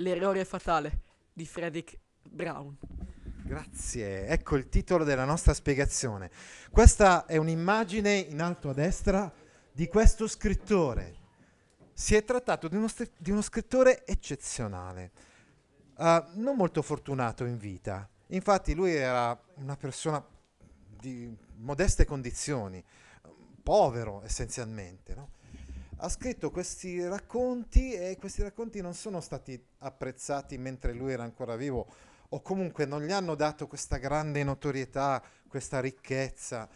L'errore fatale di Frederick Brown. Grazie, ecco il titolo della nostra spiegazione. Questa è un'immagine in alto a destra di questo scrittore. Si è trattato di uno, str- di uno scrittore eccezionale, uh, non molto fortunato in vita. Infatti lui era una persona di modeste condizioni, povero essenzialmente. No? ha scritto questi racconti e questi racconti non sono stati apprezzati mentre lui era ancora vivo o comunque non gli hanno dato questa grande notorietà, questa ricchezza.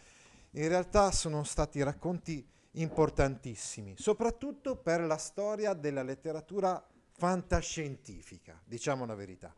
In realtà sono stati racconti importantissimi, soprattutto per la storia della letteratura fantascientifica, diciamo la verità.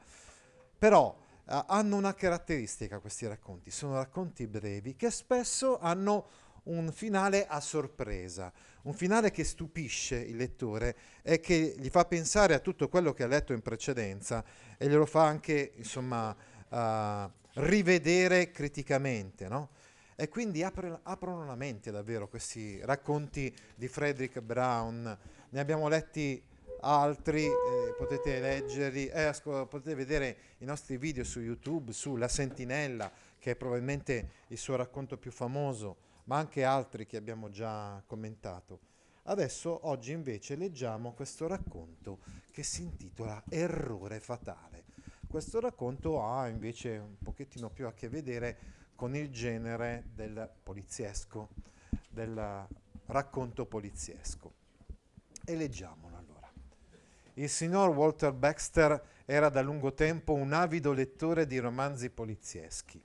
Però eh, hanno una caratteristica questi racconti, sono racconti brevi che spesso hanno un finale a sorpresa, un finale che stupisce il lettore e che gli fa pensare a tutto quello che ha letto in precedenza e glielo fa anche, insomma, uh, rivedere criticamente, no? E quindi apre, aprono la mente davvero questi racconti di Frederick Brown. Ne abbiamo letti altri, eh, potete leggerli, eh, potete vedere i nostri video su YouTube, su La Sentinella, che è probabilmente il suo racconto più famoso, ma anche altri che abbiamo già commentato. Adesso, oggi invece, leggiamo questo racconto che si intitola Errore fatale. Questo racconto ha invece un pochettino più a che vedere con il genere del poliziesco, del racconto poliziesco. E leggiamolo allora. Il signor Walter Baxter era da lungo tempo un avido lettore di romanzi polizieschi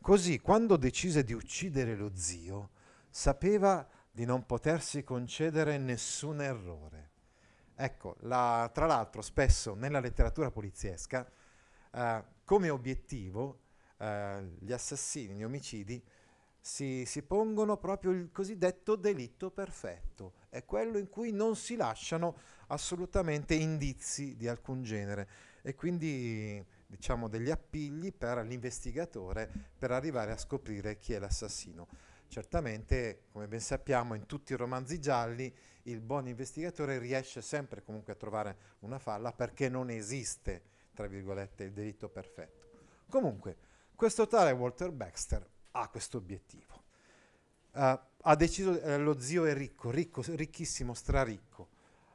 Così, quando decise di uccidere lo zio, sapeva di non potersi concedere nessun errore. Ecco, la, tra l'altro, spesso nella letteratura poliziesca, eh, come obiettivo, eh, gli assassini, gli omicidi, si, si, pongono proprio il cosiddetto delitto perfetto, è quello in cui non si lasciano assolutamente indizi di alcun genere e quindi diciamo, degli appigli per l'investigatore per arrivare a scoprire chi è l'assassino. Certamente, come ben sappiamo, in tutti i romanzi gialli il buon investigatore riesce sempre comunque a trovare una falla perché non esiste, tra virgolette, il delitto perfetto. Comunque, questo tale Walter Baxter ha questo obiettivo. Uh, ha deciso, eh, lo zio è ricco, ricco, ricchissimo, straricco.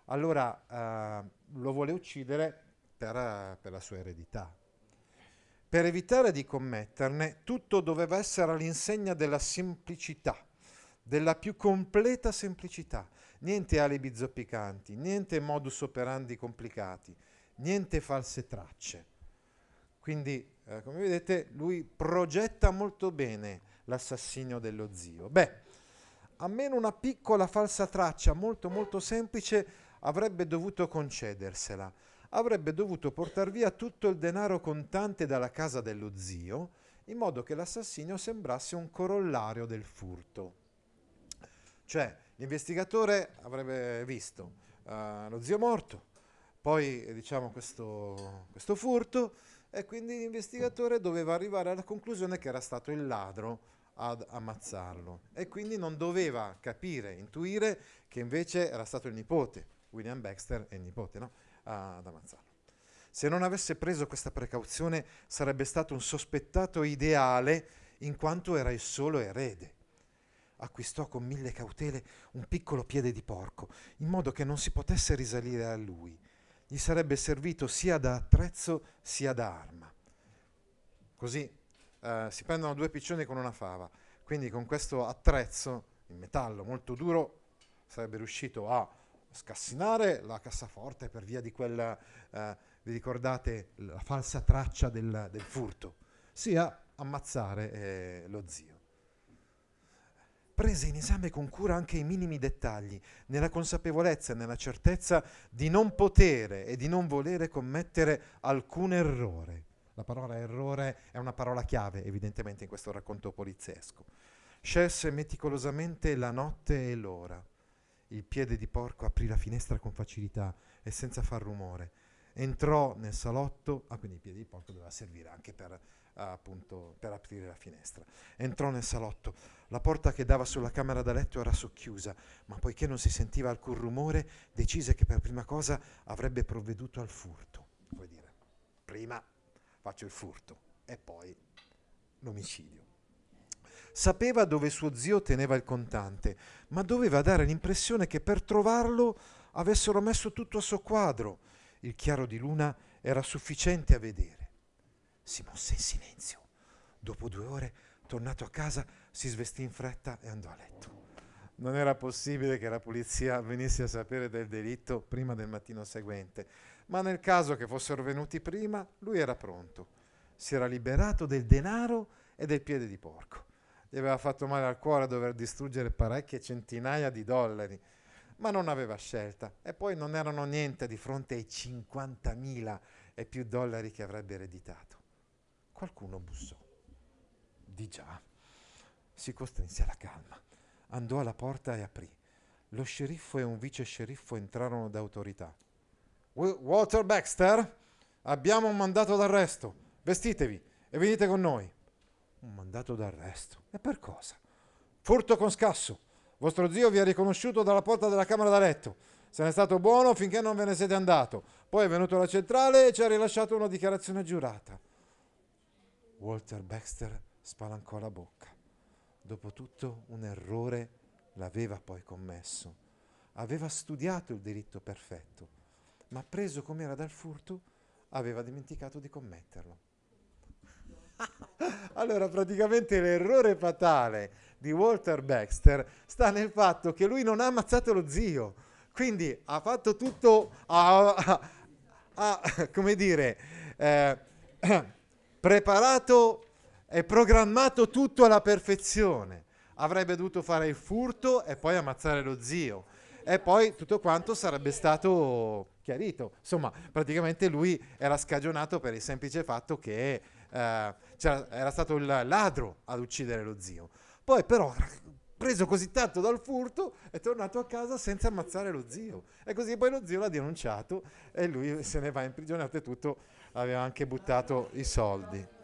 Allora uh, lo vuole uccidere per, uh, per la sua eredità, per evitare di commetterne, tutto doveva essere all'insegna della semplicità, della più completa semplicità. Niente alibi zoppicanti, niente modus operandi complicati, niente false tracce. Quindi, eh, come vedete, lui progetta molto bene l'assassinio dello zio. Beh, a meno una piccola falsa traccia molto molto semplice avrebbe dovuto concedersela avrebbe dovuto portare via tutto il denaro contante dalla casa dello zio, in modo che l'assassinio sembrasse un corollario del furto. Cioè, l'investigatore avrebbe visto uh, lo zio morto, poi diciamo questo, questo furto, e quindi l'investigatore doveva arrivare alla conclusione che era stato il ladro ad ammazzarlo e quindi non doveva capire, intuire che invece era stato il nipote, William Baxter è il nipote, no? ad ammazzarlo. Se non avesse preso questa precauzione sarebbe stato un sospettato ideale in quanto era il solo erede. Acquistò con mille cautele un piccolo piede di porco, in modo che non si potesse risalire a lui. Gli sarebbe servito sia da attrezzo sia da arma. Così eh, si prendono due piccioni con una fava. Quindi con questo attrezzo in metallo molto duro sarebbe riuscito a scassinare la cassaforte per via di quella, eh, vi ricordate, la falsa traccia del, del furto, sia ammazzare eh, lo zio. Prese in esame con cura anche i minimi dettagli, nella consapevolezza e nella certezza di non potere e di non volere commettere alcun errore. La parola errore è una parola chiave, evidentemente, in questo racconto poliziesco. Scelse meticolosamente la notte e l'ora il piede di porco aprì la finestra con facilità e senza far rumore. Entrò nel salotto, ah quindi il piede di porco doveva servire anche per, appunto, per aprire la finestra. Entrò nel salotto. La porta che dava sulla camera da letto era socchiusa, ma poiché non si sentiva alcun rumore, decise che per prima cosa avrebbe provveduto al furto. Vuoi dire, prima faccio il furto e poi l'omicidio. Sapeva dove suo zio teneva il contante, ma doveva dare l'impressione che per trovarlo avessero messo tutto a soqquadro. Il chiaro di luna era sufficiente a vedere. Si mosse in silenzio. Dopo due ore, tornato a casa, si svestì in fretta e andò a letto. Non era possibile che la polizia venisse a sapere del delitto prima del mattino seguente, ma nel caso che fossero venuti prima, lui era pronto. Si era liberato del denaro e del piede di porco gli aveva fatto male al cuore dover distruggere parecchie centinaia di dollari, ma non aveva scelta e poi non erano niente di fronte ai 50.000 e più dollari che avrebbe ereditato. Qualcuno bussò. Di già. Si costrinse alla calma. Andò alla porta e aprì. Lo sceriffo e un vice sceriffo entrarono d'autorità. Walter Baxter, abbiamo un mandato d'arresto. Vestitevi e venite con noi. Un mandato d'arresto. E per cosa? Furto con scasso. Vostro zio vi ha riconosciuto dalla porta della camera da letto. Se n'è stato buono finché non ve ne siete andato. Poi è venuto alla centrale e ci ha rilasciato una dichiarazione giurata. Walter Baxter spalancò la bocca. Dopotutto un errore l'aveva poi commesso. Aveva studiato il diritto perfetto, ma preso com'era dal furto, aveva dimenticato di commetterlo. allora, praticamente l'errore fatale di Walter Baxter sta nel fatto che lui non ha ammazzato lo zio. Quindi ha fatto tutto a, a, a, come dire, eh, preparato e programmato tutto alla perfezione. Avrebbe dovuto fare il furto e poi ammazzare lo zio. E poi tutto quanto sarebbe stato chiarito. Insomma, praticamente lui era scagionato per il semplice fatto che eh, era stato il ladro ad uccidere lo zio. Poi però preso così tanto dal furto è tornato a casa senza ammazzare lo zio e così poi lo zio l'ha denunciato e lui se ne va imprigionato e tutto aveva anche buttato i soldi.